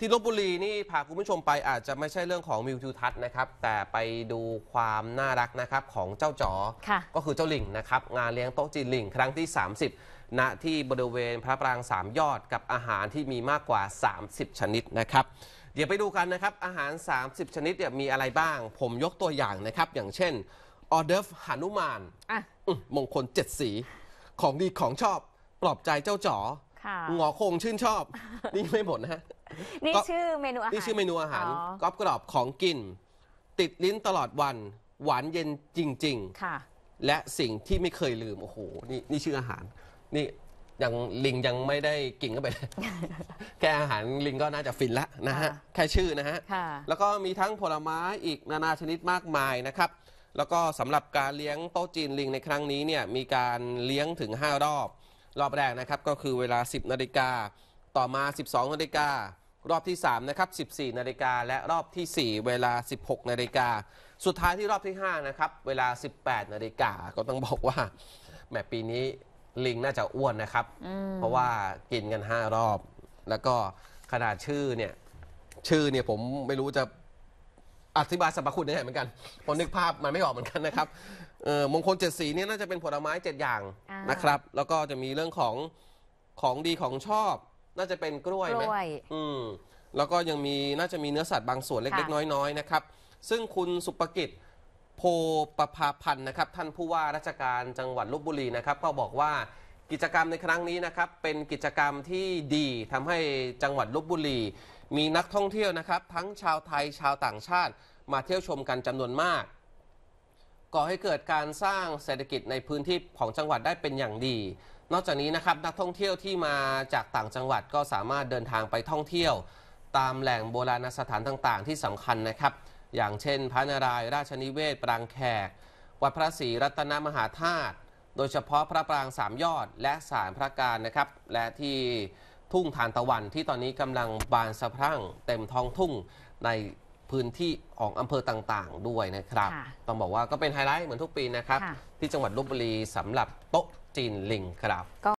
ที่ลบบุรีนี่พาคุณผู้ชมไปอาจจะไม่ใช่เรื่องของมิวทิวทัศน์นะครับแต่ไปดูความน่ารักนะครับของเจ้าจ๋อ ก็คือเจ้าลิงนะครับ งานเลี้ยงโต๊ะจีนลิงครั้งที่ 30 ณที่บริเวณพระปรางสามยอดกับอาหารที่มีมากกว่า 30 ชนิดนะครับ เดี๋ยวไปดูกันนะครับ อาหาร 30 ชนิดเนี่ยมีอะไรบ้าง ผมยกตัวอย่างนะครับ อย่างเช่นออเดฟหานุมานอมงคลเจ็ดสีของดีของชอบปลอบใจเจ้าจ๋อหงอคงชื่นชอบนี่ไม่หมดนะนี่ชื่อเมนูอาหาร นี่ชื่อเมนูอาหารกรอบกรอบของกิน ติดลิ้นตลอดวันหวานเย็นจริงค่ะๆและสิ่งที่ไม่เคยลืมโอ้โหนี่นี่ชื่ออาหาร นี่ยังลิงยังไม่ได้กินก็ไป แค่อาหารลิงก็น่าจะฟินละนะฮะแค่ชื่อนะฮะค่ะแล้วก็มีทั้งผลไม้อีกนานาชนิดมากมายนะครับ แล้วก็สำหรับการเลี้ยงโต๊ะจีนลิงในครั้งนี้เนี่ยมีการเลี้ยงถึง5รอบรอบแรกนะครับ ก็คือเวลา 10นาฬิกาต่อมา 12 นาฬิการอบที่ 3 นะครับ 14 นาฬิกาและรอบที่ 4 เวลา 16 นาฬิกาสุดท้ายที่รอบที่ 5 นะครับ เวลา 18 นาฬิกาก็ต้องบอกว่าแหมปีนี้ลิงน่าจะอ้วนนะครับ เพราะว่ากินกัน 5 รอบ แล้วก็ขนาดชื่อเนี่ยชื่อเนี่ยผมไม่รู้จะ อธิบายสรรพคุณได้เหมือนกันผมนึกภาพมันไม่ออกเหมือนกันนะครับมงคลเจ็ดสีเนี่ยน่าจะเป็นผลไม้เจ็ดอย่างนะครับ แล้วก็จะมีเรื่องของของดีของชอบน่าจะเป็นกล้วยไหมอืมแล้วก็ยังมีน่าจะมีเนื้อสัตว์บางส่วนเล็กๆ น้อยๆนะครับ ซึ่งคุณสุปกิจ โพประพาพันธ์นะครับ ท่านผู้ว่าราชการจังหวัดลบบุรีนะครับก็บอกว่ากิจกรรมในครั้งนี้นะครับ เป็นกิจกรรมที่ดีทำให้จังหวัดลบบุรี มีนักท่องเที่ยวนะครับ ทั้งชาวไทยชาวต่างชาติ มาเที่ยวชมกันจำนวนมาก ก่อให้เกิดการสร้างเศรษฐกิจในพื้นที่ของจังหวัดได้เป็นอย่างดีนอกจากนี้นะครับ นักท่องเที่ยวที่มาจากต่างจังหวัดก็สามารถเดินทางไปท่องเที่ยว ตามแหล่งโบราณสถานต่างๆ ที่สำคัญนะครับ อย่างเช่น พระนารายณ์ราชนิเวศ ปรางแขกวัดพระศรีรัตนมหาธาตุโดยเฉพาะพระปรางสามยอดและศาลพระการนะครับและที่ทุ่งทานตะวัน ที่ตอนนี้กำลังบานสะพรั่งเต็มท้องทุ่งในพื้นที่ของอำเภอต่างๆ ด้วยนะครับต้องบอกว่าก็เป็นไฮไลท์เหมือนทุกปีนะครับ ที่จังหวัดลบบุรีสำหรับโต๊ะจีนลิงครับ